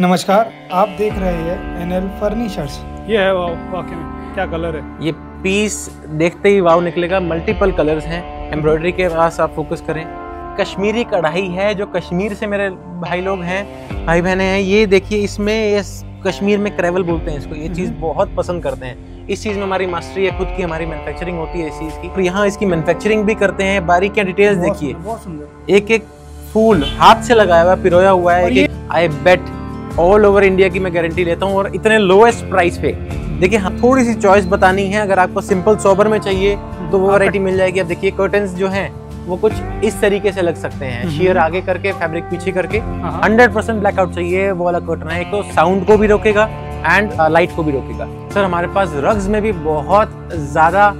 नमस्कार आप देख रहे हैं एनएल फर्नीचर्स ये है वाव वाकई में क्या कलर है ये पीस देखते ही वाव निकलेगा मल्टीपल कलर्स हैं एम्ब्रॉयडरी के पास आप फोकस करें कश्मीरी कढ़ाई है जो कश्मीर से मेरे भाई लोग हैं भाई बहने हैं ये देखिए इसमें ये कश्मीर में क्रेवल बोलते हैं इसको ये चीज़ हम्म। बहुत पसंद करते हैं इस चीज़ में हमारी मास्टरी है खुद की हमारी मैन्युफैक्चरिंग होती है इस चीज़ की तो यहाँ इसकी मैन्युफैक्चरिंग भी करते हैं बारीक क्या डिटेल्स देखिए एक एक फूल हाथ से लगाया हुआ पिरोया हुआ है I bet all over India की मैं गारंटी लेता हूँ और इतने लोएस्ट प्राइस पे देखिए हाँ थोड़ी सी चॉइस बतानी है अगर आपको सिंपल सोबर में चाहिए तो वो वैरायटी मिल जाएगी अब देखिए कर्टन जो है वो कुछ इस तरीके से लग सकते हैं शेयर आगे करके फैब्रिक पीछे करके 100 परसेंट ब्लैकआउट चाहिए वो वाला कर्टन है एक तो साउंड को भी रोकेगा एंड लाइट uh, को भी रोकेगा सर हमारे पास रग्स में भी बहुत ज़्यादा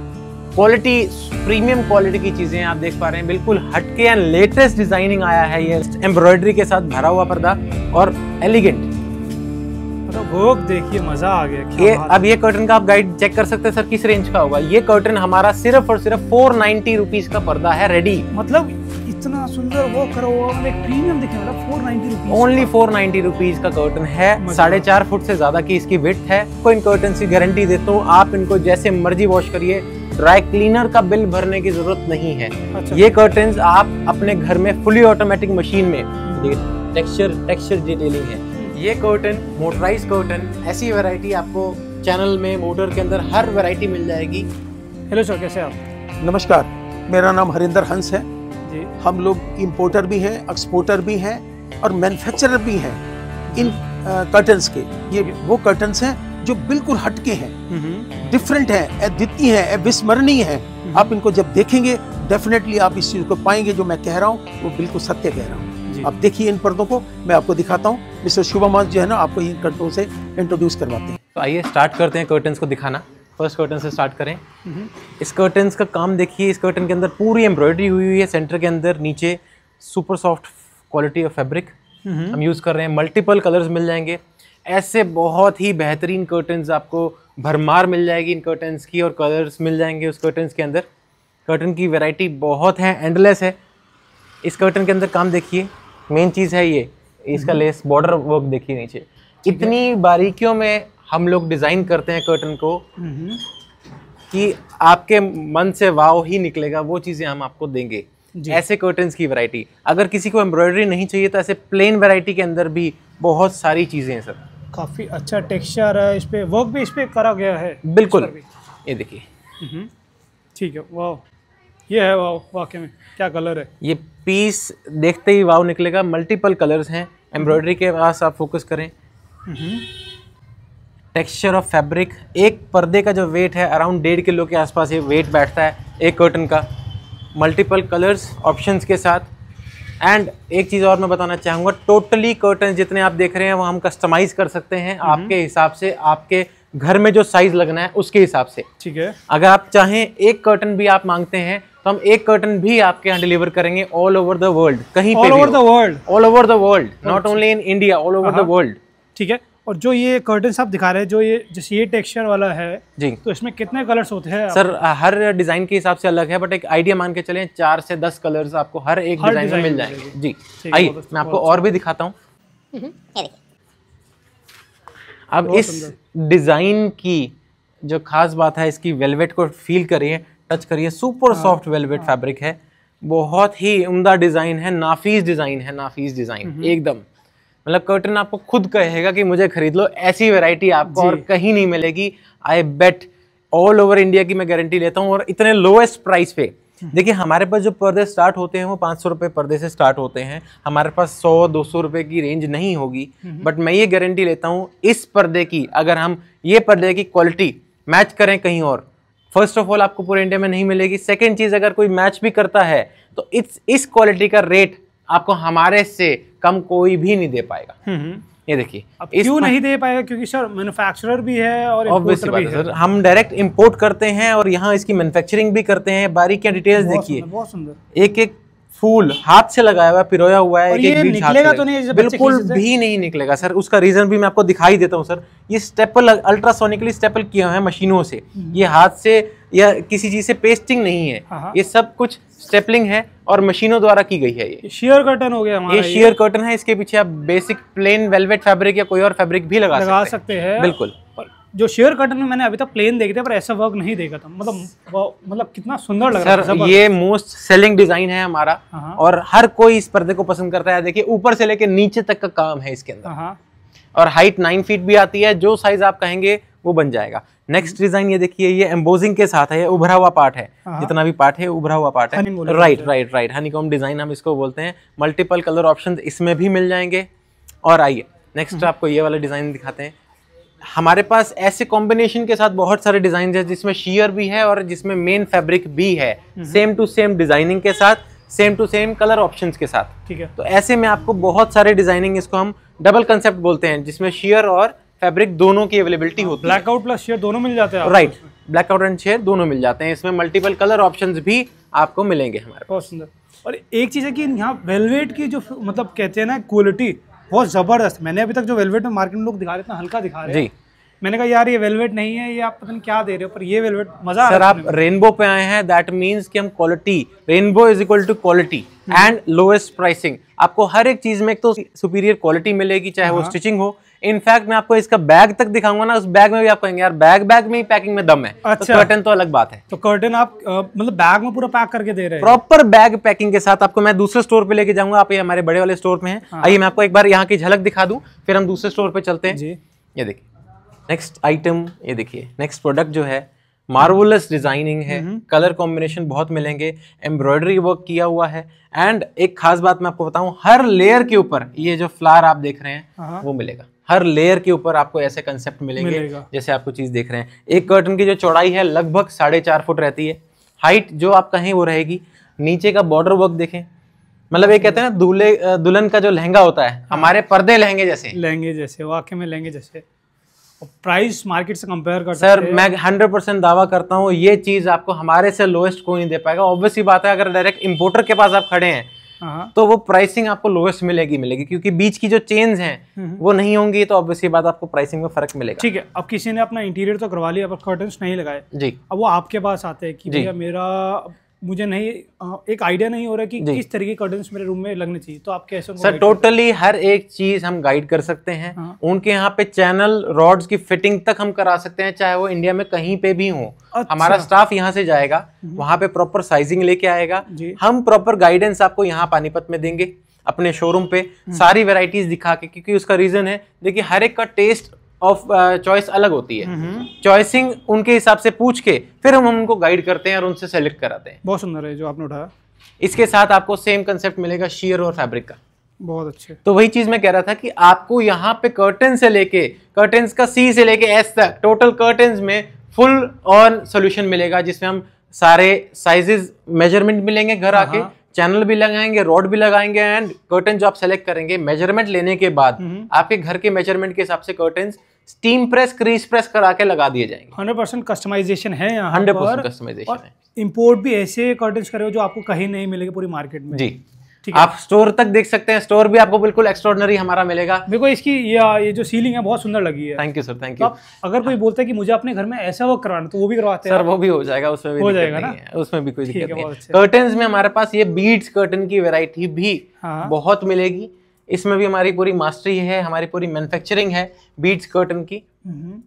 क्वालिटी प्रीमियम क्वालिटी की चीज़ें आप देख पा रहे हैं बिल्कुल हटके एंड लेटेस्ट डिजाइनिंग आया है ये एम्ब्रॉयडरी के साथ भरा हुआ पर्दा और एलिगेंट भोग देखिए मजा आ गया ये अब ये कर्टन का आप गाइड चेक कर सकते हैं सर किस रेंज का होगा ये कर्टन हमारा सिर्फ और सिर्फ फोर नाइन्टी रुपीज का पर्दा है रेडी मतलब इतना सुंदर वो करो प्रीमियम दिखने वाला four ninety rupees only four ninety rupees का कर्टन है साढ़े चार फुट से ज्यादा की इसकी विथ है को इन कर्टन की गारंटी देता हूँ आप इनको जैसे मर्जी वॉश करिए ड्राई क्लीनर का बिल भरने की जरूरत नहीं है अच्छा। ये कर्टन आप अपने घर में फुली ऑटोमेटिक मशीन में टेक्सचर टेक्सचर डिटेलिंग है ये कॉटन मोटराइज कॉटन ऐसी वैरायटी आपको चैनल में मोटर के अंदर हर वैरायटी मिल जाएगी हेलो सर कैसे आप नमस्कार मेरा नाम हरिंदर हंस है जी हम लोग इम्पोर्टर भी हैं एक्सपोर्टर भी हैं और मैन्युफैक्चरर भी हैं इन कर्टन्स के ये वो कर्टन्स हैं जो बिल्कुल हटके हैं डिफरेंट हम्म। हैं अद्वितीय हैं अविस्मरणीय हैं हम्म। आप इनको जब देखेंगे डेफिनेटली आप इस चीज़ को पाएंगे जो मैं कह रहा हूँ वो बिल्कुल सत्य कह रहा हूँ आप देखिए इन पर्दों को मैं आपको दिखाता हूँ मिस्टर शुभामान जो है ना आपको इन कर्टन से इंट्रोड्यूस करवाते हैं तो आइए स्टार्ट करते हैं कर्टन को दिखाना फर्स्ट कर्टन से स्टार्ट करें हम्म। इस कर्टन का काम देखिए इस कर्टन के अंदर पूरी एम्ब्रॉयडरी हुई हुई है सेंटर के अंदर नीचे super soft quality of fabric हम यूज़ कर रहे हैं मल्टीपल कलर्स मिल जाएंगे ऐसे बहुत ही बेहतरीन कर्टन्स आपको भरमार मिल जाएगी इन कर्टन्स की और कलर्स मिल जाएंगे उस कर्टन्स के अंदर कर्टन की वैरायटी बहुत है एंडलेस है इस कर्टन के अंदर काम देखिए मेन चीज़ है ये इसका हम्म। लेस बॉर्डर वर्क देखिए नीचे इतनी बारीकियों में हम लोग डिज़ाइन करते हैं कर्टन को हम्म। कि आपके मन से वाव ही निकलेगा वो चीज़ें हम आपको देंगे ऐसे कर्टन्स की वैरायटी अगर किसी को एम्ब्रॉयडरी नहीं चाहिए तो ऐसे प्लेन वैरायटी के अंदर भी बहुत सारी चीज़ें हैं सर काफ़ी अच्छा टेक्सचर है इस पर वर्क भी इस पर करा गया है बिल्कुल ये देखिए हम्म। ठीक है वाह ये है वाह वाकई में क्या कलर है ये पीस देखते ही वाव निकलेगा मल्टीपल कलर्स हैं एम्ब्रॉयडरी के पास आप फोकस करें टेक्सचर ऑफ फैब्रिक एक पर्दे का जो वेट है अराउंड डेढ़ किलो के आसपास ये वेट बैठता है एक कर्टन का मल्टीपल कलर्स ऑप्शंस के साथ एंड एक चीज़ और मैं बताना चाहूँगा टोटली कर्टन जितने आप देख रहे हैं वो हम कस्टमाइज़ कर सकते हैं हम्म। आपके हिसाब से आपके घर में जो साइज़ लगना है उसके हिसाब से ठीक है अगर आप चाहें एक कर्टन भी आप मांगते हैं हम एक कर्टन भी आपके यहाँ डिलीवर करेंगे ऑल ओवर द वर्ल्ड कहीं all over the world all over the world not only in India all over the world ठीक है और जो ये कर्टन आप दिखा रहे हैं जो ये जैसे ये टेक्सचर वाला है जी तो इसमें कितने कलर्स होते हैं सर हर डिजाइन के हिसाब से अलग है बट एक आइडिया मान के चले चार से दस कलर्स आपको हर एक डिजाइन में मिल जाएंगे जी आइए मैं अच्छा, आपको और भी अच्छा। दिखाता हूँ हम्म, अब इस डिजाइन की जो खास बात है इसकी वेलवेट को फील करिए टच करिए सुपर हाँ। सॉफ्ट वेलवेट हाँ। फैब्रिक है बहुत ही उमदा डिज़ाइन है नाफीज डिज़ाइन है नाफीज डिज़ाइन एकदम मतलब कर्टन आपको खुद कहेगा कि मुझे खरीद लो ऐसी वेराइटी आपको और कहीं नहीं मिलेगी I bet all over India की मैं गारंटी लेता हूँ और इतने लोएस्ट प्राइस पे हम्म। देखिए हमारे पास जो पर्दे स्टार्ट होते हैं वो पाँच सौ रुपये पर्दे से स्टार्ट होते हैं हमारे पास सौ दो सौ रुपये की रेंज नहीं होगी बट मैं ये गारंटी लेता हूँ इस पर्दे की अगर हम ये पर्दे की क्वालिटी मैच करें कहीं और फर्स्ट ऑफ ऑल आपको पूरे इंडिया में नहीं मिलेगी सेकेंड चीज़ अगर कोई मैच भी करता है तो इस इस क्वालिटी का रेट आपको हमारे से कम कोई भी नहीं दे पाएगा हम्म, हम्म। ये देखिए क्यों नहीं दे पाएगा क्योंकि सर मैन्युफैक्चरर भी है और भी है। सर हम डायरेक्ट इंपोर्ट करते हैं और यहाँ इसकी मैन्युफैक्चरिंग भी करते हैं बारीकियाँ डिटेल्स देखिए एक एक फूल हाथ से लगाया हुआ पिरोया हुआ है एक एक बीज निकलेगा तो नहीं बिल्कुल भी नहीं निकलेगा सर उसका रीजन भी मैं आपको दिखाई देता हूँ सर ये स्टेपल अल्ट्रासोनिकली स्टेपल किए हुए हैं मशीनों से हम्म। ये हाथ से या किसी चीज से पेस्टिंग नहीं है हाँ, हाँ। ये सब कुछ स्टेपलिंग है और मशीनों द्वारा की गई है ये शेयर कर्टन हो गया ये शेयर कर्टन है इसके पीछे आप बेसिक प्लेन वेलवेट फैब्रिक या कोई और फैब्रिक भी लगा सकते हैं बिल्कुल जो शेयर कटन में मैंने अभी तक प्लेन देखे थे पर ऐसा वर्क नहीं देखा था मतलब मतलब कितना सुंदर लग रहा है ये मोस्ट सेलिंग डिजाइन है हमारा हाँ। और हर कोई इस पर्दे को पसंद करता है देखिए ऊपर से लेके नीचे तक का काम है इसके अंदर हाँ। और हाइट नाइन फीट भी आती है जो साइज आप कहेंगे वो बन जाएगा नेक्स्ट हम्म। डिजाइन ये देखिए ये एम्बोजिंग के साथ है ये उभरा हुआ पार्ट है हाँ। जितना भी पार्ट है उभरा हुआ पार्ट है right right right honeycomb design हम इसको बोलते हैं मल्टीपल कलर ऑप्शन इसमें भी मिल जाएंगे और आइए नेक्स्ट हम्म। आपको ये वाला डिजाइन दिखाते हैं हमारे पास ऐसे कॉम्बिनेशन के साथ बहुत सारे डिजाइन है जिसमें शीयर भी है और जिसमें मेन फैब्रिक भी है सेम टू सेम डिजाइनिंग के साथ same to same colour options के साथ ठीक है तो ऐसे में आपको बहुत सारे डिजाइनिंग इसको हम डबल कंसेप्ट बोलते हैं जिसमें शेयर और फैब्रिक दोनों की अवेलेबिलिटी होती है ब्लैकआउट प्लस शेयर दोनों मिल जाते हैं राइट ब्लैकआउट एंड शेयर दोनों मिल जाते हैं इसमें मल्टीपल कलर ऑप्शन भी आपको मिलेंगे हमारे बहुत सुंदर और एक चीज़ है कि यहाँ वेलवेट की जो मतलब कहते हैं ना क्वालिटी बहुत ज़बरदस्त मैंने अभी तक जो वेलवेट में मार्केट में लोग दिखा रहे इतना हल्का दिखा रहे जी मैंने कहा यार ये वेलवेट नहीं है ये आप पता नहीं क्या दे रहे हो पर ये वेलवेट मजा सर आप रेनबो पे आए हैं दैट मींस कि हम quality rainbow is equal to quality and lowest pricing आपको हर एक चीज में एक तो सुपीरियर क्वालिटी मिलेगी चाहे वो स्टिचिंग हाँ। हो इनफैक्ट मैं आपको इसका बैग तक दिखाऊंगा ना उस बैग में भी आप कहेंगे यार बैग बैग में ही पैकिंग में दम है तो अच्छा तो कर्टन तो अलग बात है तो कर्टन आप मतलब बैग में पूरा पैक करके दे रहे हैं प्रॉपर बैग पैकिंग के साथ आपको मैं दूसरे स्टोर पे लेके जाऊंगा आप ये हमारे बड़े वाले स्टोर में है आइए मैं आपको एक बार यहाँ की झलक दिखा दूँ फिर हम दूसरे स्टोर पे चलते हैं जी ये देखिए नेक्स्ट आइटम ये देखिए नेक्स्ट प्रोडक्ट जो है मार्वलस डिजाइनिंग है कलर कॉम्बिनेशन हम्म। बहुत मिलेंगे एम्ब्रॉयडरी वर्क किया हुआ है एंड एक खास बात मैं आपको बताऊं हर लेयर के ऊपर ये जो फ्लावर आप देख रहे हैं हाँ। वो मिलेगा हर लेयर के ऊपर आपको ऐसे कंसेप्ट मिलेंगे जैसे आपको चीज देख रहे हैं एक कर्टन की जो चौड़ाई है लगभग साढ़े चार फुट रहती है हाइट जो आप कहें वो रहेगी नीचे का बॉर्डर वर्क देखें मतलब ये कहते हैं ना दूल्हे दुल्हन का जो लहंगा होता है हाँ। हमारे पर्दे लहंगे जैसे लहंगे जैसे वाकई में लहंगे जैसे प्राइस मार्केट से कंपेयर कर सर मैं हंड्रेड परसेंट दावा करता हूँ ये चीज़ आपको हमारे से लोएस्ट कोई नहीं दे पाएगा ऑब्वियसली बात है अगर डायरेक्ट इम्पोर्टर के पास आप खड़े हैं हाँ। तो वो प्राइसिंग आपको लोवेस्ट मिलेगी मिलेगी क्योंकि बीच की जो चेंज हैं हम्म, हम्म। वो नहीं होंगी तो अब इसी बात आपको प्राइसिंग में फर्क मिलेगा ठीक है अब किसी ने अपना इंटीरियर तो करवा लिया अब नहीं लगाए जी अब वो आपके पास आते हैं कि भैया मेरा मुझे नहीं एक आइडिया नहीं हो रहा कि किस तरीके के कर्टन मेरे रूम में लगने चाहिए तो आप कैसे सर टोटली हर एक चीज हम गाइड कर सकते हैं हाँ। उनके यहाँ पे चैनल रॉड्स की फिटिंग तक हम करा सकते हैं चाहे वो इंडिया में कहीं पे भी हो अच्छा। हमारा स्टाफ यहाँ से जाएगा हम्म। वहाँ पे प्रॉपर साइजिंग लेके आएगा हम प्रॉपर गाइडेंस आपको यहाँ पानीपत में देंगे अपने शोरूम पे हम्म। सारी वेराइटीज दिखा के क्योंकि उसका रीजन है देखिए हर एक का टेस्ट ऑफ चॉइस uh, अलग होती है चॉइसिंग हम्म, हम्म। उनके हिसाब से पूछ के फिर हम उनको गाइड करते हैं और उनसे सेलेक्ट कराते हैं बहुत सुंदर है जो आपने उठाया इसके साथ आपको सेम कंसेप्ट मिलेगा शीयर और फैब्रिक का बहुत अच्छे तो वही चीज मैं कह रहा था कि आपको यहाँ पे कर्टन से लेके कर्टन का सी से लेके एस तक टोटल कर्टन में फुल ऑन सोल्यूशन मिलेगा जिसमें हम सारे साइजेस मेजरमेंट मिलेंगे घर आके हाँ। चैनल भी लगाएंगे रोड भी लगाएंगे एंड कर्टन जो आप सेलेक्ट करेंगे मेजरमेंट लेने के बाद हम्म हम्म। आपके घर के मेजरमेंट के हिसाब से curtain steam press crease press करा के लगा दिए जाएंगे हंड्रेड परसेंट कस्टमाइजेशन है हंड्रेड परसेंट कस्टमाइजेशन है इम्पोर्ट भी ऐसे कर्टन करे जो आपको कहीं नहीं मिलेगा पूरी मार्केट में जी आप स्टोर तक देख सकते हैं स्टोर भी आपको बिल्कुल एक्स्ट्रॉडनरी हमारा मिलेगा देखो को इसकी ये जो सीलिंग है बहुत सुंदर लगी है thank you sir thank you अगर कोई बोलता है कि मुझे अपने घर में ऐसा वर्क करवाना तो वो भी करवाते हैं सर वो भी हो जाएगा उसमें भी हो जाएगा ना उसमें भी कोई दिक्कत नहीं कर्टन अच्छा। में हमारे पास ये बीड्स कर्टन की वेराइटी भी हाँ। बहुत मिलेगी इसमें भी हमारी पूरी मास्टरी है हमारी पूरी मैन्युफैक्चरिंग है बीड्स कर्टन की हम्म।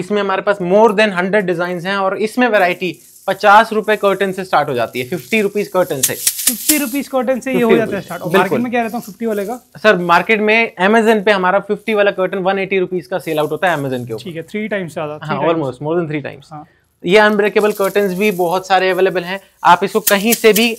इसमें हमारे पास मोर देन हंड्रेड डिजाइन हैं और इसमें वैरायटी पचास रुपए कर्टन से स्टार्ट हो जाती है फिफ्टी रुपीज कर्टन से फिफ्टी रुपीज कर्टन से ये हो जाता है स्टार्ट मार्केट में क्या रहता हूँ फिफ्टी वाले का सर मार्केट में अमेजन पे हमारा फिफ्टी वाला कर्टन वन एटी रुपीज का सेल आउट होता है अमेजन के three times almost more than three times ये अनब्रेकेबल कर्टन भी बहुत सारे अवेलेबल हैं आप इसको कहीं से भी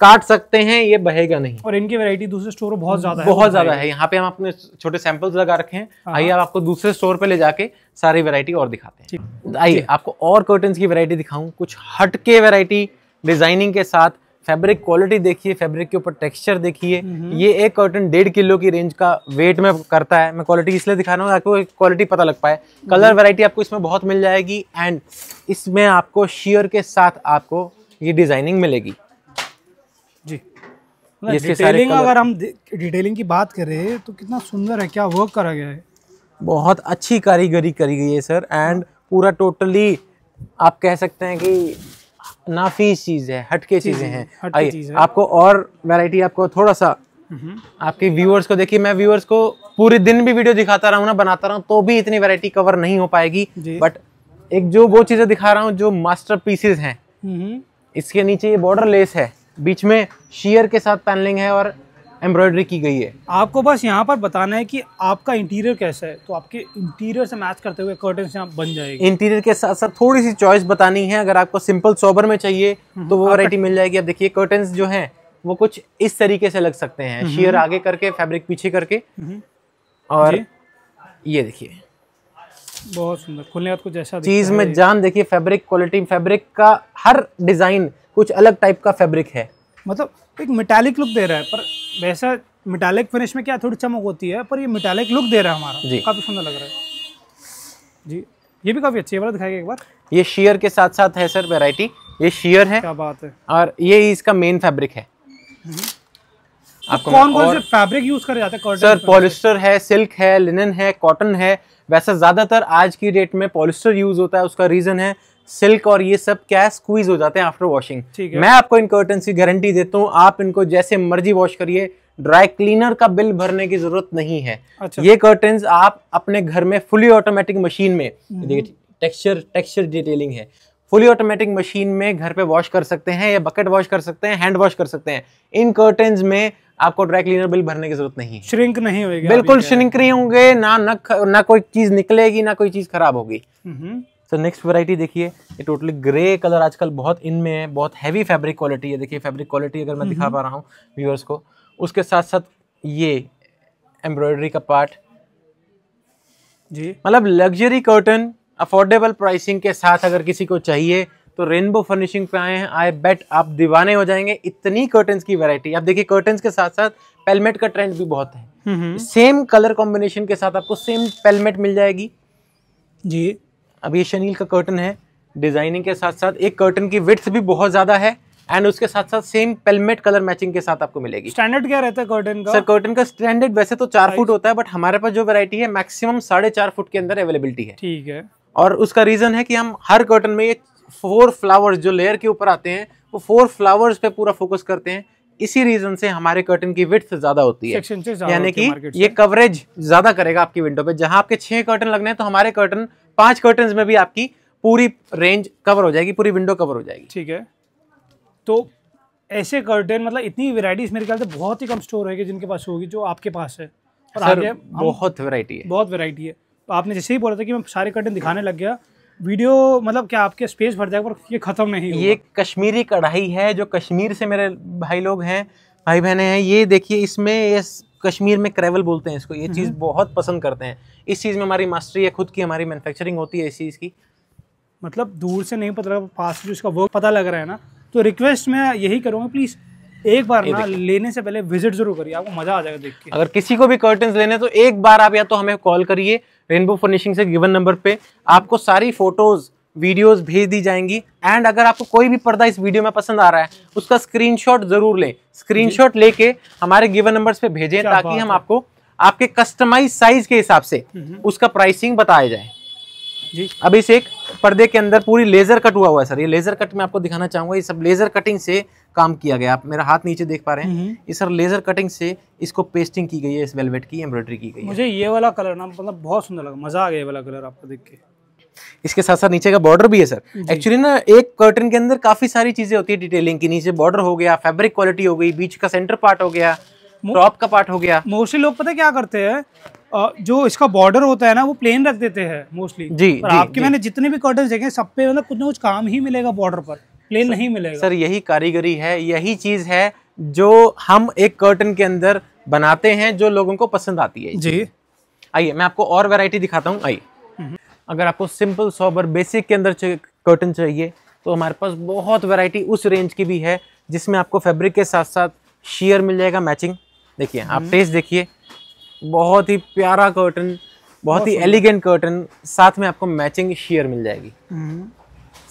काट सकते हैं ये बहेगा नहीं और इनकी वैरायटी दूसरे स्टोर में बहुत ज्यादा बहुत ज्यादा है यहाँ पे हम अपने छोटे सैंपल्स लगा रखे हैं हाँ, आइए हाँ। आप आपको दूसरे स्टोर पे ले जाके सारी वैरायटी और दिखाते हैं आइए आपको और कर्टन की वैरायटी दिखाऊं कुछ हटके वैरायटी डिजाइनिंग के साथ फैब्रिक क्वालिटी देखिए फैब्रिक के ऊपर टेक्सचर देखिए हम्म, हम्म। ये एक कर्टन डेढ़ किलो की रेंज का वेट में करता है मैं क्वालिटी इसलिए दिखा रहा हूँ आपको क्वालिटी पता लग पाए कलर वैरायटी आपको इसमें बहुत मिल जाएगी एंड इसमें आपको शियर के साथ आपको ये डिजाइनिंग मिलेगी डिटेलिंग मतलब अगर हम डिटेलिंग की बात करें तो कितना सुंदर है क्या वर्क करा गया है बहुत अच्छी कारीगरी करी गई है सर एंड पूरा टोटली आप कह सकते हैं कि नाफी चीज़ है हटके चीज़ें हैं आइए आपको और वैरायटी आपको थोड़ा सा हम्म। आपके व्यूअर्स को देखिए मैं व्यूअर्स को पूरे दिन भी वीडियो दिखाता रहा हूँ ना बनाता रहा हूँ तो भी इतनी वैरायटी कवर नहीं हो पाएगी बट एक जो वो चीज़ें दिखा रहा हूँ जो मास्टर पीसेज है इसके नीचे ये बॉर्डर लेस है बीच में शीयर के साथ पैनलिंग है और एम्ब्रॉयडरी की गई है आपको बस यहाँ पर बताना है कि आपका इंटीरियर कैसा है तो आपके इंटीरियर से मैच करते हुए कर्टन यहाँ बन जाएगी इंटीरियर के साथ साथ थोड़ी सी चॉइस बतानी है अगर आपको सिंपल सोबर में चाहिए हम्म, तो वो वैरायटी मिल जाएगी आप देखिए कर्टन जो है वो कुछ इस तरीके से लग सकते हैं शेयर हम्म। आगे करके फैब्रिक पीछे करके हम्म। और ये देखिए बहुत सुंदर खुलने कुछ ऐसा चीज में जान देखिए फैब्रिक क्वालिटी फैब्रिक का हर डिजाइन कुछ अलग टाइप का फैब्रिक है मतलब एक मेटालिक लुक दे रहा है पर वैसा मेटालिक फिनिश में क्या थोड़ी चमक होती है पर ये मेटालिक लुक दे रहा है हमारा जी काफ़ी सुंदर लग रहा है जी ये भी काफ़ी अच्छी है वाला दिखाएगा एक बार ये शेयर के साथ साथ है सर वेराइटी ये शेयर है क्या बात है और ये इसका मेन फैब्रिक है हम्म। आपको कौन कौन से फैब्रिक यूज करे जाते हैं सर पॉलिस्टर है सिल्क है लिनन है कॉटन है वैसे ज़्यादातर आज की डेट में पॉलिस्टर यूज़ होता है उसका रीज़न है सिल्क और ये सब क्या स्क्वीज हो जाते हैं आफ्टर वॉशिंग मैं आपको इन कर्टन की गारंटी देता हूँ आप इनको जैसे मर्जी वॉश करिए ड्राई क्लीनर का बिल भरने की जरूरत नहीं है अच्छा। ये कर्टन आप अपने घर में फुली ऑटोमेटिक मशीन में हम्म। देखिए टेक्सचर टेक्सचर डिटेलिंग है फुली ऑटोमेटिक मशीन में घर पे वॉश कर सकते हैं या बकेट वॉश कर सकते हैं हैंड वॉश कर सकते हैं इन कर्टन में आपको ड्राई क्लीनर बिल भरने की जरूरत नहीं है श्रिंक नहीं होगी बिल्कुल श्रिंक नहीं होंगे ना ना, ना कोई चीज निकलेगी ना कोई चीज खराब होगी सो नेक्स्ट वैरायटी देखिए ये टोटली ग्रे कलर आजकल बहुत इन में है बहुत हैवी फैब्रिक क्वालिटी है देखिए फैब्रिक क्वालिटी अगर मैं दिखा पा रहा हूँ व्यूअर्स को उसके साथ साथ ये एम्ब्रॉयडरी का पार्ट जी मतलब लग्जरी कर्टन अफोर्डेबल प्राइसिंग के साथ अगर किसी को चाहिए तो रेनबो फर्निशिंग पे आए हैं आई बेट आप दीवाने हो जाएंगे इतनी कर्टन्स की वैरायटी आप देखिए कर्टन्स के साथ साथ पेलमेट का ट्रेंड भी बहुत है सेम कलर कॉम्बिनेशन के साथ आपको सेम पेलमेट मिल जाएगी जी अब ये शनील का कर्टन है डिजाइनिंग के साथ साथ एक कर्टन की विथ भी बहुत ज्यादा है एंड उसके साथ साथ सेम पेलमेट कलर मैचिंग के साथ आपको मिलेगी स्टैंडर्ड क्या रहता है कर्टन का सर कर्टन का स्टैंडर्ड वैसे तो चार फुट होता है बट हमारे पास जो वैरायटी है मैक्सिमम साढ़े चार फुट के अंदर अवेलेबिलिटी है ठीक है और उसका रीज़न है कि हम हर कर्टन में ये फोर फ्लावर्स जो लेयर के ऊपर आते हैं वो फोर फ्लावर्स पे पूरा फोकस करते हैं इसी रीजन से हमारे कर्टन की विथ ज्यादा होती है यानी कि ये कवरेज ज्यादा करेगा आपकी विंडो पे जहां आपके छह कर्टन लगने हैं तो हमारे कर्टन पांच कर्टन में भी आपकी पूरी रेंज कवर हो जाएगी पूरी विंडो कवर हो जाएगी ठीक है तो ऐसे कर्टन मतलब इतनी वेराइटीज मेरे ख्याल से बहुत ही कम स्टोर होगी जिनके पास होगी जो आपके पास है और सर, बहुत वेराइटी है बहुत वेराइटी है आपने जैसे ही बोला था कि मैं सारे कटिंग दिखाने लग गया वीडियो मतलब क्या आपके स्पेस भर जाएगा पर ये ख़त्म नहीं ये कश्मीरी कढ़ाई है जो कश्मीर से मेरे भाई लोग हैं भाई बहनें हैं ये देखिए इसमें ये कश्मीर में क्रेवल बोलते हैं इसको ये चीज़ हम्म। बहुत पसंद करते हैं इस चीज़ में हमारी मास्टरी है खुद की हमारी मैनुफेक्चरिंग होती है इस चीज़ की मतलब दूर से नहीं पता लगा पास जो इसका वर्क पता लग रहा है ना तो रिक्वेस्ट मैं यही करूँगा प्लीज़ एक बार ना लेने से पहले विजिट जरूर करिए आपको मजा आ जाएगा देख के अगर किसी को भी कर्टन लेने तो एक बार आप या तो हमें कॉल करिए रेनबो फर्निशिंग से गिवन नंबर पे आपको सारी फोटोज़ वीडियोस भेज दी जाएंगी एंड अगर आपको कोई भी पर्दा इस वीडियो में पसंद आ रहा है उसका स्क्रीनशॉट जरूर लें स्क्रीनशॉट लेके हमारे गिवन नंबर्स पे भेजें ताकि हम आपको आपके कस्टमाइज साइज के हिसाब से हम्म। उसका प्राइसिंग बताया जाए जी अभी से एक पर्दे के अंदर पूरी लेजर कट हुआ हुआ है सर ये लेजर कट मैं आपको दिखाना चाहूंगा ये सब लेजर कटिंग से काम किया गया आप मेरा हाथ नीचे देख पा रहे हैं हम्म, हम्म। ये सर लेजर कटिंग से इसको पेस्टिंग की गई है इस वेलवेट की एम्ब्रॉयडरी की गई मुझे ये वाला कलर ना मतलब बहुत सुंदर लगा मजा आ गया ये वाला कलर आपको देख के इसके साथ साथ नीचे का बॉर्डर भी है सर एक्चुअली ना एक कर्टन के अंदर काफी सारी चीजें होती है डिटेलिंग की नीचे बॉर्डर हो गया फैब्रिक क्वालिटी हो गई बीच का सेंटर पार्ट हो गया टॉप का पार्ट हो गया मोस्टली लोग पता क्या करते हैं जो इसका बॉर्डर होता है ना वो प्लेन रख देते हैं मोस्टली जी पर आपके जी. मैंने जितने भी कर्टन देखे सब पे मतलब कुछ ना कुछ काम ही मिलेगा बॉर्डर पर प्लेन नहीं मिलेगा सर यही कारीगरी है यही चीज है जो हम एक कर्टन के अंदर बनाते हैं जो लोगों को पसंद आती है जी आइए मैं आपको और वैरायटी दिखाता हूँ आइए हम्म। अगर आपको सिंपल सॉबर बेसिक के अंदर कर्टन चाहिए तो हमारे पास बहुत वैरायटी उस रेंज की भी है जिसमें आपको फैब्रिक के साथ साथ शीयर मिल जाएगा मैचिंग देखिए आप टेस्ट हम्म। देखिए बहुत ही प्यारा कर्टन बहुत ही एलिगेंट कर्टन साथ में आपको मैचिंग शेयर मिल जाएगी हम्म।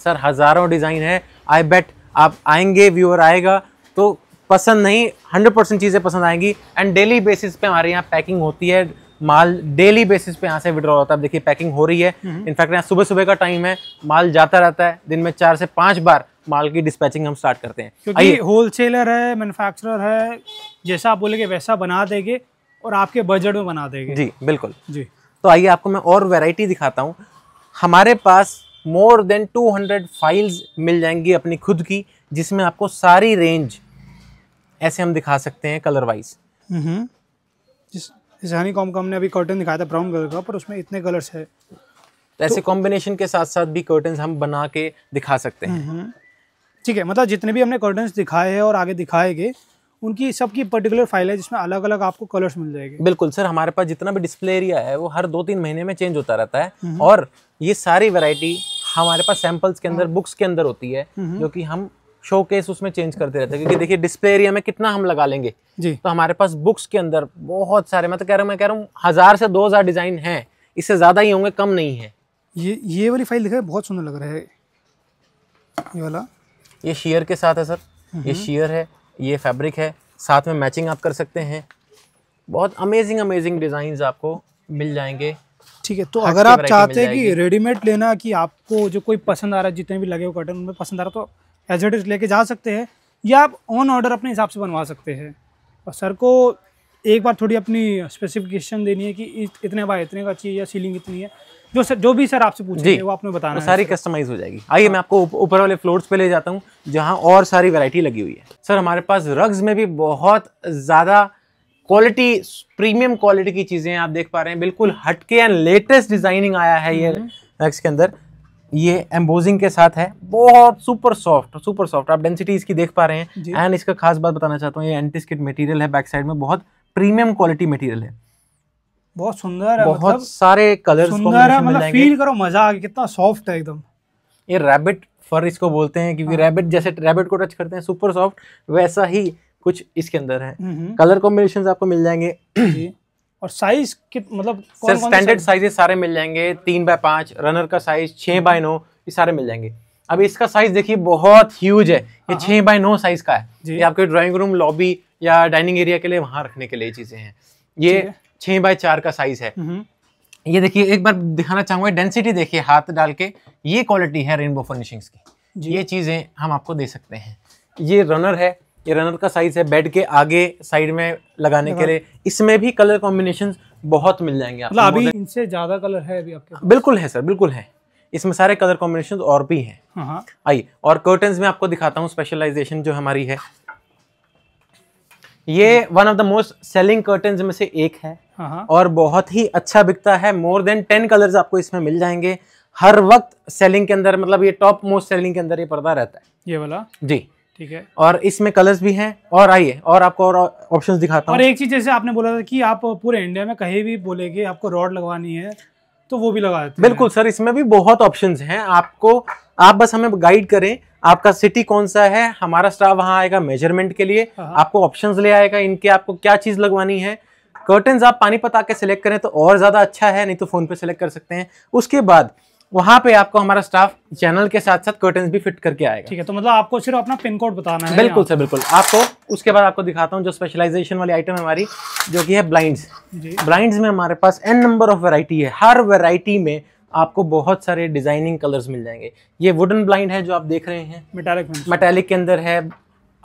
सर हजारों डिज़ाइन है आई बेट आप आएंगे व्यूअर आएगा तो पसंद नहीं हंड्रेड परसेंट चीज़ें पसंद आएंगी एंड डेली बेसिस पे हमारे यहाँ पैकिंग होती है माल डेली बेसिस पे यहाँ से विड्रॉ होता है देखिए पैकिंग हो रही है इनफैक्ट हम्म। यहाँ सुबह सुबह का टाइम है माल जाता रहता है दिन में चार से पाँच बार माल की डिस्पैचिंग हम स्टार्ट करते हैं क्योंकि होलसेलर है मैन्युफैक्चरर है जैसा आप बोलेंगे वैसा बना देंगे और आपके बजट में बना देंगे जी बिल्कुल जी तो आइए आपको मैं और वेराइटी दिखाता हूँ हमारे पास मोर देन 200 फाइल्स मिल जाएंगी अपनी खुद की जिसमें आपको सारी रेंज ऐसे हम दिखा सकते हैं कलर वाइज हम्म। जिस हनी कॉम कॉम ने अभी कॉटन दिखाया था ब्राउन कलर का पर उसमें इतने कलर्स है तो ऐसे कॉम्बिनेशन के साथ साथ भी कर्टन हम बना के दिखा सकते हैं हम्म। ठीक है मतलब जितने भी हमने कर्टन्स दिखाए हैं और आगे दिखाएंगे उनकी सबकी पर्टिकुलर फाइल है जिसमें अलग अलग आपको कलर्स मिल जाएंगे बिल्कुल सर हमारे पास जितना भी डिस्प्ले एरिया है वो हर दो तीन महीने में चेंज होता रहता है हम्म। और ये सारी वेरायटी हमारे पास सैंपल्स के अंदर बुक्स हम्म। के अंदर होती है हम्म। जो कि हम शो केस उसमें चेंज करते रहते हैं क्योंकि देखिए डिस्प्ले एरिया में कितना हम लगा लेंगे जी तो हमारे पास बुक्स के अंदर बहुत सारे मतलब कह रहा हूँ मैं कह रहा हूँ हज़ार से दो हज़ार डिज़ाइन हैं इससे ज़्यादा ही होंगे कम नहीं है ये ये वाली फाइल दिखाई बहुत सुंदर लग रहा है ये वाला ये शेयर के साथ है सर ये शेयर हम्म। है ये फैब्रिक है साथ में मैचिंग आप कर सकते हैं बहुत अमेजिंग अमेजिंग डिज़ाइन आपको मिल जाएंगे ठीक है तो अगर आप चाहते हैं कि रेडीमेड लेना कि आपको जो कोई पसंद आ रहा है जितने भी लगे हुए कटन उनमें पसंद आ रहा तो एज इट इज लेके जा सकते हैं या आप ऑन ऑर्डर अपने हिसाब से बनवा सकते हैं और सर को एक बार थोड़ी अपनी स्पेसिफिकेशन देनी है कि इतने बाय इतने का चाहिए या सीलिंग इतनी है जो सर जो भी सर आपसे पूछे वो आपने बताना वो सारी कस्टमाइज हो जाएगी आइए हाँ। मैं आपको ऊपर वाले फ्लोर्स पे ले जाता हूँ जहाँ और सारी वैरायटी लगी हुई है सर हमारे पास रग्स में भी बहुत ज़्यादा क्वालिटी प्रीमियम क्वालिटी की चीज़ें आप देख पा रहे हैं बिल्कुल हटके एंड लेटेस्ट डिजाइनिंग आया है ये रग्स हम्म। के अंदर ये एम्बोजिंग के साथ है बहुत सुपर सॉफ्ट सुपर सॉफ्ट आप डेंसिटी इसकी देख पा रहे हैं एंड इसका खास बात बताना चाहता हूँ ये एंटीस्किट मटेरियल है बैक साइड में बहुत प्रीमियम क्वालिटी मटेरियल है बहुत सुंदर है बहुत मतलब सारे कलर सुंदर है मतलब फील करो मजा आ गया कितना सॉफ्ट है एकदम ये रैबिट फर इसको बोलते हैं क्योंकि रैबिट हाँ। जैसे रैबिट को टच करते हैं सुपर सॉफ्ट वैसा ही कुछ इसके अंदर है कलर कॉम्बिनेशन हम्म, हम्म। आपको मिल जाएंगे और साइज मतलब सर स्टैंडर्ड साइजेस सारे मिल जाएंगे तीन बाय पांच रनर का साइज छः बाय नौ ये सारे मिल जाएंगे अब इसका साइज देखिए बहुत ह्यूज है ये हाँ, हाँ। छह बाय नौ साइज का है ये आपके ड्राइंग रूम लॉबी या डाइनिंग एरिया के लिए वहां रखने के लिए चीज़ें हैं ये छह बाय चार का साइज़ है हम्म। ये देखिए एक बार दिखाना चाहूंगा डेंसिटी देखिए हाथ डाल के ये क्वालिटी है रेनबो फर्निशिंग्स की ये चीज़ें हम आपको दे सकते हैं ये रनर है ये रनर का साइज़ है बेड के आगे साइड में लगाने के लिए इसमें भी कलर कॉम्बिनेशन बहुत मिल जाएंगे आपको मतलब अभी इनसे ज़्यादा कलर है अभी आपके बिल्कुल है सर बिल्कुल है इसमें सारे कलर कॉम्बिनेशन और भी हैं हाँ, हाँ। आइए और कर्टन में आपको दिखाता हूँ स्पेशलाइजेशन जो हमारी है ये one of the most selling curtain में से एक है हाँ, हाँ। और बहुत ही अच्छा बिकता है मोर देन टेन कलर आपको इसमें मिल जाएंगे हर वक्त सेलिंग के अंदर मतलब ये टॉप मोस्ट सेलिंग के अंदर ये पर्दा रहता है ये वाला जी ठीक है और इसमें कलर्स भी हैं और आइए और आपको और ऑप्शंस दिखाता हूँ और एक चीज जैसे आपने बोला था कि आप पूरे इंडिया में कहीं भी बोलेंगे आपको रॉड लगवानी है तो वो भी लगा देते बिल्कुल सर इसमें भी बहुत ऑप्शंस हैं आपको आप बस हमें गाइड करें आपका सिटी कौन सा है हमारा स्टाफ वहां आएगा मेजरमेंट के लिए हाँ। आपको ऑप्शन ले आएगा इनके आपको क्या चीज़ लगवानी है कर्टन आप पानीपत आके सिलेक्ट करें तो और ज़्यादा अच्छा है नहीं तो फ़ोन पे सिलेक्ट कर सकते हैं उसके बाद वहां पे आपको हमारा स्टाफ चैनल के साथ साथ कर्टन भी फिट करके आएगा ठीक है तो मतलब आपको सिर्फ अपना पिन कोड बताना है बिल्कुल सर बिल्कुल आपको उसके बाद आपको दिखाता हूँ जो स्पेशलाइजेशन वाली आइटम हमारी जो की है ब्लाइंड ब्लाइंड में हमारे पास एन नंबर ऑफ वेराइटी है हर वेराइटी में आपको बहुत सारे डिजाइनिंग कलर्स मिल जाएंगे ये वुडन ब्लाइंड है जो आप देख रहे हैं मेटालिक मेटालिक के अंदर है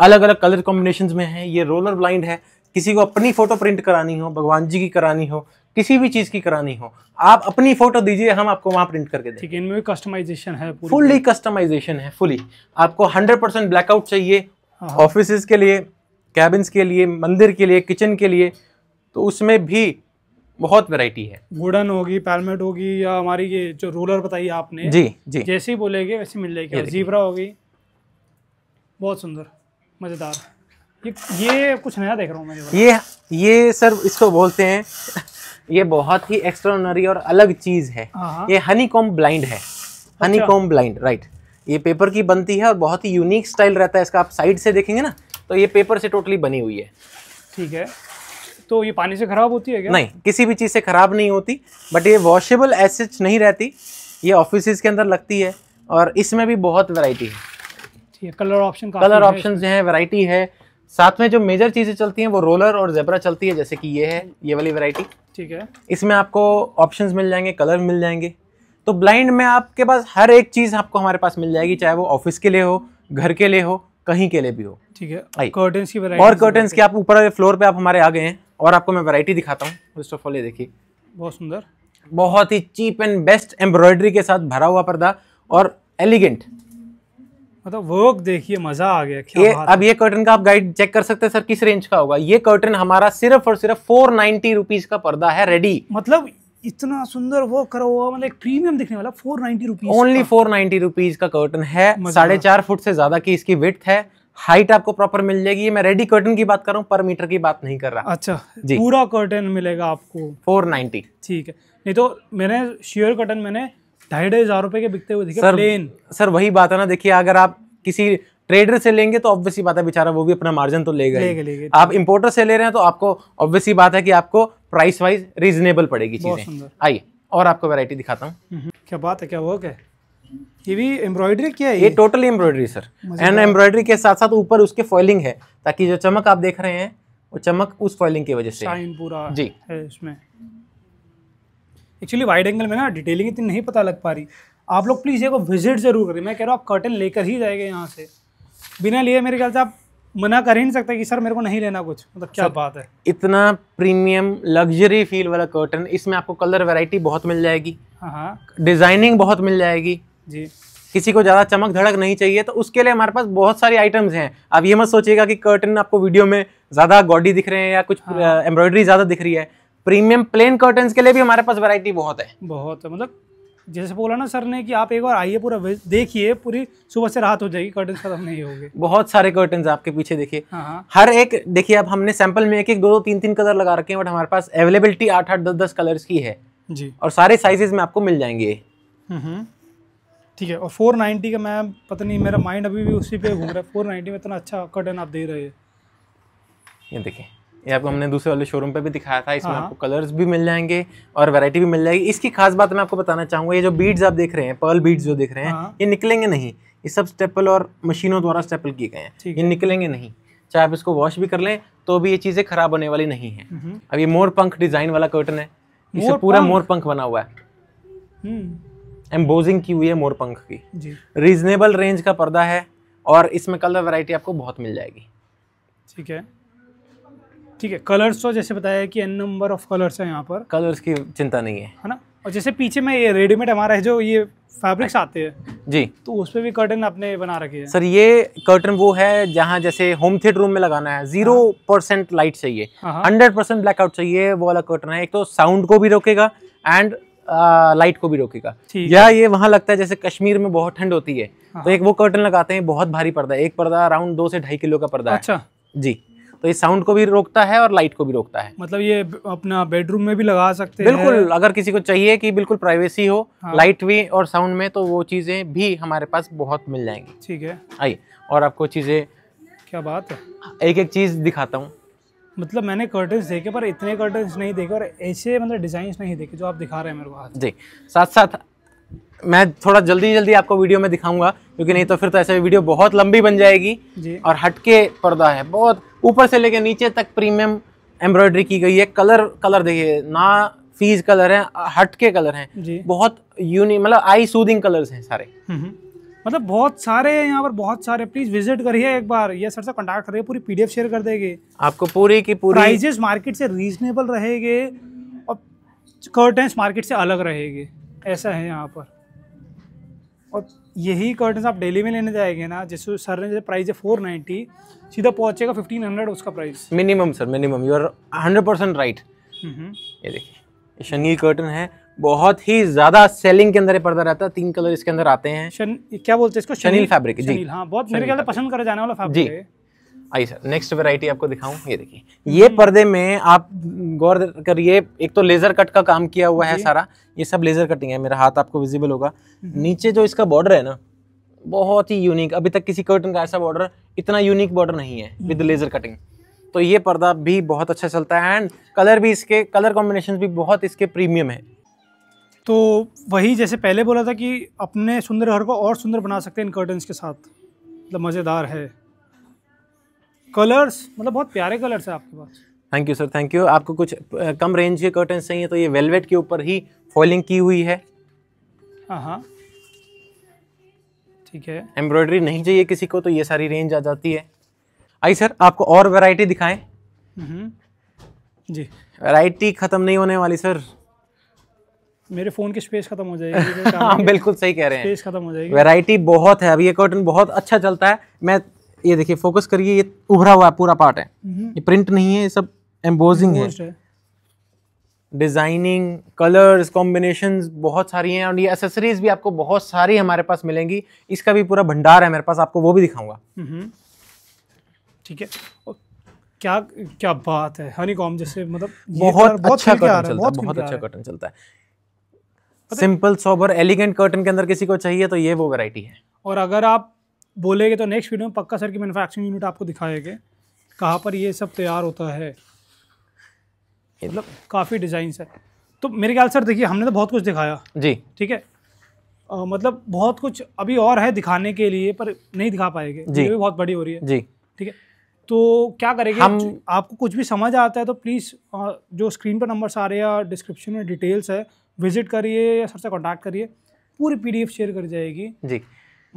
अलग अलग कलर कॉम्बिनेशन में है ये रोलर ब्लाइंड है किसी को अपनी फोटो प्रिंट करानी हो भगवान जी की करानी हो किसी भी चीज की करानी हो आप अपनी फोटो दीजिए हम आपको वहां प्रिंट करके दें ठीक इनमें भी कस्टमाइजेशन है फुली कस्टमाइजेशन है फुली आपको 100 परसेंट ब्लैकआउट चाहिए ऑफिस हाँ, हाँ। के लिए कैबिन्स के लिए मंदिर के लिए किचन के लिए तो उसमें भी बहुत वैरायटी है वुडन होगी पैलमेट होगी या हमारी ये जो रोलर बताई आपने जी जी जैसे ही बोलेंगे वैसे मिल जाएगी जीबरा होगी बहुत सुंदर मज़ेदार ये ये कुछ नया देख रहा हूँ मैं ये ये सर इसको बोलते हैं ये बहुत ही एक्स्ट्रॉनरी और अलग चीज़ है हाँ, हाँ। ये हनी कॉम ब्लाइंड है हनी कॉम ब्लाइंड राइट ये पेपर की बनती है और बहुत ही यूनिक स्टाइल रहता है इसका आप साइड से देखेंगे ना तो ये पेपर से टोटली बनी हुई है ठीक है तो ये पानी से खराब होती है क्या नहीं किसी भी चीज़ से खराब नहीं होती बट ये वॉशेबल एसिड नहीं रहती ये ऑफिस के अंदर लगती है और इसमें भी बहुत वैरायटी है कलर ऑप्शन कलर ऑप्शन जो है वैरायटी है साथ में जो मेजर चीज़ें चलती हैं वो रोलर और जेबरा चलती है जैसे कि ये है ये वाली वैरायटी ठीक है इसमें आपको ऑप्शंस मिल जाएंगे कलर मिल जाएंगे तो ब्लाइंड में आपके पास हर एक चीज़ आपको हमारे पास मिल जाएगी चाहे वो ऑफिस के लिए हो घर के लिए हो कहीं के लिए भी हो ठीक है की और कर्टन की आप ऊपर फ्लोर पे आप हमारे आ गए हैं और आपको मैं वैरायटी दिखाता हूँ फर्स्ट ऑफ ऑल ये देखिए बहुत सुंदर बहुत ही चीप एंड बेस्ट एम्ब्रॉयडरी के साथ भरा हुआ पर्दा और एलिगेंट मतलब वर्क देखिए मजा आ गया क्या ये अब ये कर्टन का आप गाइड चेक कर सकते हैं सर किस रेंज का होगा ये कर्टन हमारा सिर्फ और सिर्फ फोर नाइनटी रुपीज का पर्दा है रेडी मतलब इतना सुंदर वो करो हुआ मतलब एक प्रीमियम दिखने वाला four ninety rupees only four ninety rupees का कर्टन है साढ़े चार फुट से ज्यादा की इसकी विथ है हाइट आपको प्रॉपर मिल जाएगी मैं रेडी कर्टन की बात कर रहा हूँ पर मीटर की बात नहीं कर रहा अच्छा जी पूरा कर्टन मिलेगा आपको फोर नाइनटी ठीक है नहीं तो मैंने श्योर कर्टन मैंने ढाई ढाई हजार रुपए के बिकते हुए सर प्लेन सर वही बात है ना देखिए अगर आप किसी ट्रेडर से लेंगे तो ऑब्वियसली बात है बेचारा वो भी अपना मार्जिन तो लेगा लेगे, ले आप इम्पोर्टर से ले रहे हैं तो आपको ऑब्वियसली बात है कि आपको प्राइस वाइज रीजनेबल पड़ेगी चीजें आइए और आपको वैरायटी दिखाता हूँ हम्म, क्या बात है क्या वर्क है ये भी एम्ब्रॉयडरी क्या है ये total embroidery sir and embroidery के साथ साथ ऊपर उसके फॉइलिंग है ताकि जो चमक आप देख रहे हैं वो चमक उस फॉइलिंग की वजह से शाइन पूरा जी है इसमें एक्चुअली वाइड एंगल में ना डिटेलिंग इतनी नहीं पता लग पा रही आप लोग प्लीज़ ये को विजिट ज़रूर करें मैं कह रहा हूँ आप कर्टन लेकर ही जाएंगे यहाँ से बिना लिए मेरे ख्याल से आप मना कर ही नहीं सकते कि सर मेरे को नहीं लेना कुछ मतलब क्या बात है इतना प्रीमियम लग्जरी फील वाला कर्टन इसमें आपको कलर वैरायटी बहुत मिल जाएगी डिज़ाइनिंग हाँ, हाँ। बहुत मिल जाएगी जी किसी को ज़्यादा चमक धड़क नहीं चाहिए तो उसके लिए हमारे पास बहुत सारी आइटम्स हैं आप ये मत सोचिएगा कि कर्टन आपको वीडियो में ज़्यादा गॉडी दिख रहे हैं या कुछ एम्ब्रॉयडरी हाँ। ज़्यादा दिख रही है प्रीमियम प्लेन कर्टन के लिए भी हमारे पास वैरायटी बहुत है बहुत है मतलब जैसे बोला ना सर ने कि आप एक बार आइए पूरा देखिए पूरी सुबह से रात हो जाएगी कर्टन खत्म नहीं होगी बहुत सारे कर्टन आपके पीछे देखिए हाँ, हाँ। हर एक देखिए अब हमने सैंपल में एक एक दो दो तीन तीन कलर लगा रखे हैं बट हमारे पास अवेलेबिलिटी आठ आठ दस दस कलर्स की है जी और सारे साइजेस में आपको मिल जाएंगे हम्म, हम्म। ठीक है और फोर नाइन्टी का मैं पता नहीं मेरा माइंड अभी भी उसी पे घूम रहा है फोर नाइन्टी में इतना अच्छा कर्टन आप दे रहे हैं ये देखिए ये आपको हमने दूसरे वाले शोरूम पे भी दिखाया था इसमें हाँ। आपको कलर्स भी मिल जाएंगे और वैरायटी भी मिल जाएगी इसकी खास बात मैं आपको बताना चाहूंगा ये जो बीड्स आप देख रहे हैं पर्ल बीड्स जो देख रहे हैं हाँ। ये निकलेंगे नहीं ये सब स्टेपल और मशीनों द्वारा स्टेपल किए गए हैं ये निकलेंगे नहीं चाहे आप इसको वॉश भी कर लें तो भी ये चीज़ें खराब होने वाली नहीं है हम्म। अब ये मोर पंख डिज़ाइन वाला कर्टन है इसे पूरा मोर पंख बना हुआ है हम्म। एम्बोजिंग की हुई है मोरपंख की जी रीजनेबल रेंज का पर्दा है और इसमें कलर वैरायटी आपको बहुत मिल जाएगी ठीक है ठीक है कलर्स तो जैसे बताया कि एन नंबर ऑफ कलर्स हैं यहाँ पर कलर्स की चिंता नहीं है है ना और जैसे पीछे में ये रेडीमेड हमारा है जो ये फैब्रिक्स आते हैं जी तो उस पर भी कर्टन आपने बना रखे हैं सर ये कर्टन वो है जहाँ जैसे होम थिएटर रूम में लगाना है जीरो परसेंट लाइट चाहिए हंड्रेड परसेंट ब्लैकआउट चाहिए वो वाला कर्टन है एक तो साउंड को भी रोकेगा एंड आ, लाइट को भी रोकेगा या ये वहाँ लगता है जैसे कश्मीर में बहुत ठंड होती है तो हाँ। एक वो कर्टन लगाते हैं बहुत भारी पर्दा एक पर्दा अराउंड दो से ढाई किलो का पर्दा अच्छा जी तो ये साउंड को भी रोकता है और लाइट को भी रोकता है मतलब ये अपना बेडरूम में भी लगा सकते हैं बिल्कुल है। अगर किसी को चाहिए कि बिल्कुल प्राइवेसी हो हाँ। लाइट भी और साउंड में तो वो चीज़ें भी हमारे पास बहुत मिल जाएंगी ठीक है आइए और आपको चीज़ें क्या बात है एक एक चीज़ दिखाता हूँ मतलब मैंने कर्टन्स देखे पर इतने कर्टन्स नहीं देखे और ऐसे मतलब डिज़ाइन नहीं देखे जो आप दिखा रहे हैं मेरे को जी साथ साथ मैं थोड़ा जल्दी जल्दी आपको वीडियो में दिखाऊंगा क्योंकि नहीं तो फिर तो ऐसे वीडियो बहुत लंबी बन जाएगी जी और हटके पर्दा है बहुत ऊपर से लेकर नीचे तक प्रीमियम एम्ब्रॉयडरी की गई है कलर कलर देखिए ना फीस कलर है हटके कलर है बहुत यूनिक मतलब आई सूदिंग कलर्स हैं सारे मतलब बहुत सारे हैं यहाँ पर बहुत सारे प्लीज विजिट करिए एक बार ये सर से कॉन्टैक्ट करिए पूरी पीडीएफ शेयर कर देंगे आपको पूरी की पूरी प्राइजेस मार्केट से रीजनेबल रहेंगे और कर्टन्स मार्केट से अलग रहेंगे ऐसा है यहाँ पर और यही कर्टन्स आप डेली में लेने जाएंगे ना जैसे सर ने जैसे प्राइस है फोर नाइन्टी सीधा पहुँचेगा फिफ्टीन हंड्रेड उसका price minimum sir minimum you are hundred percent right ये देखिए शनी कर्टन है बहुत ही ज्यादा सेलिंग के अंदर पर्दा रहता है तीन कलर इसके अंदर आते हैं शन, क्या बोलते हैं इसको शनील फैब्रिक जी हाँ बहुत मेरे ख्याल पसंद करा जाने वाला फैब्रिक जी सर नेक्स्ट वेराइटी आपको दिखाऊं ये देखिए हम्म। ये पर्दे में आप गौर करिए एक तो लेजर कट का काम किया हुआ है सारा ये सब लेजर कटिंग है मेरा हाथ आपको विजिबल होगा हम्म। नीचे जो इसका बॉर्डर है ना बहुत ही यूनिक अभी तक किसी कर्टन का ऐसा बॉर्डर इतना यूनिक बॉर्डर नहीं है विद लेजर कटिंग तो ये पर्दा भी बहुत अच्छा चलता है एंड कलर भी इसके कलर कॉम्बिनेशन भी बहुत इसके प्रीमियम है तो वही जैसे पहले बोला था कि अपने सुंदर घर को और सुंदर बना सकते हैं इन कर्टन्स के साथ मतलब मज़ेदार है कलर्स मतलब बहुत प्यारे कलर्स हैं आपके पास thank you sir thank you आपको कुछ कम रेंज के कर्टन्स चाहिए तो ये वेलवेट के ऊपर ही फॉलिंग की हुई है हाँ हाँ ठीक है एम्ब्रॉयडरी नहीं चाहिए किसी को तो ये सारी रेंज आ जाती है आई सर आपको और वैरायटी दिखाएं mm-hmm. जी वैरायटी ख़त्म नहीं होने वाली सर मेरे फोन की स्पेस खत्म हो जाएगी हाँ बिल्कुल सही कह रहे हैं स्पेस खत्म हो जाएगी वैरायटी बहुत है अभी ये कॉटन बहुत अच्छा चलता है मैं ये देखिए फोकस करिए ये उभरा हुआ है पूरा पार्ट है हम्म। ये प्रिंट नहीं है ये सब एम्बोजिंग है। डिज़ाइनिंग कलर्स कॉम्बिनेशन बहुत सारी हैं और ये एसेसरीज भी आपको बहुत सारी हमारे पास मिलेंगी इसका भी पूरा भंडार है मेरे पास आपको वो भी दिखाऊंगा हम्म। ठीक है क्या क्या बात है हनी कॉम जैसे मतलब बहुत अच्छा कटन चलता है बहुत अच्छा कटन चलता है सिंपल सोबर एलिगेंट कर्टन के अंदर किसी को चाहिए तो ये वो वैरायटी है और अगर आप बोलेंगे तो नेक्स्ट वीडियो में पक्का सर की मैनुफैक्चरिंग यूनिट आपको दिखाएंगे कहाँ पर ये सब तैयार होता है मतलब काफ़ी डिज़ाइंस है तो मेरे ख्याल सर देखिए हमने तो बहुत कुछ दिखाया जी ठीक है आ, मतलब बहुत कुछ अभी और है दिखाने के लिए पर नहीं दिखा पाएंगे जी भी बहुत बड़ी हो रही है जी ठीक है तो क्या करेंगे हम आपको कुछ भी समझ आता है तो प्लीज़ जो स्क्रीन पर नंबर्स आ रहे हैं डिस्क्रिप्शन में डिटेल्स है विजिट करिए या सर से कॉन्टैक्ट करिए पूरी पी शेयर कर जाएगी जी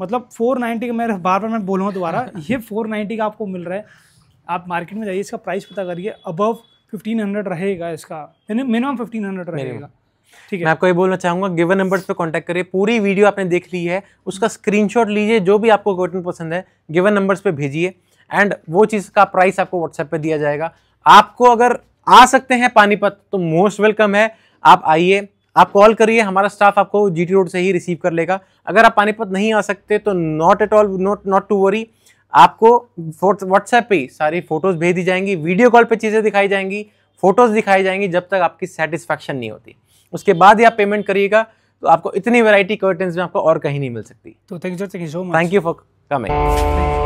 मतलब 490 का मैं बार बार मैं बोलूँगा दोबारा ये 490 का आपको मिल रहा है आप मार्केट में जाइए इसका प्राइस पता करिए अबव 1500 रहेगा इसका मिनिमम 1500 रहेगा ठीक है मैं आपको ये बोलना चाहूँगा गिवन नंबर्स पे कांटेक्ट करिए पूरी वीडियो आपने देख ली है उसका स्क्रीनशॉट लीजिए जो भी आपको कॉटन पसंद है गिवन नंबर्स पे भेजिए एंड वो चीज़ का प्राइस आपको व्हाट्सएप पे दिया जाएगा आपको अगर आ सकते हैं पानीपत तो मोस्ट वेलकम है आप आइए आप कॉल करिए हमारा स्टाफ आपको जी रोड से ही रिसीव कर लेगा अगर आप पानीपत नहीं आ सकते तो not at all not not to worry आपको व्हाट्सएप पे सारी फ़ोटोज़ भेज दी जाएंगी वीडियो कॉल पे चीज़ें दिखाई जाएंगी फ़ोटोज़ दिखाई जाएंगी जब तक आपकी सेटिस्फैक्शन नहीं होती उसके बाद ही आप पेमेंट करिएगा तो आपको इतनी वैरायटी कर्टन में आपको और कहीं नहीं मिल सकती तो thank you so much thank you for coming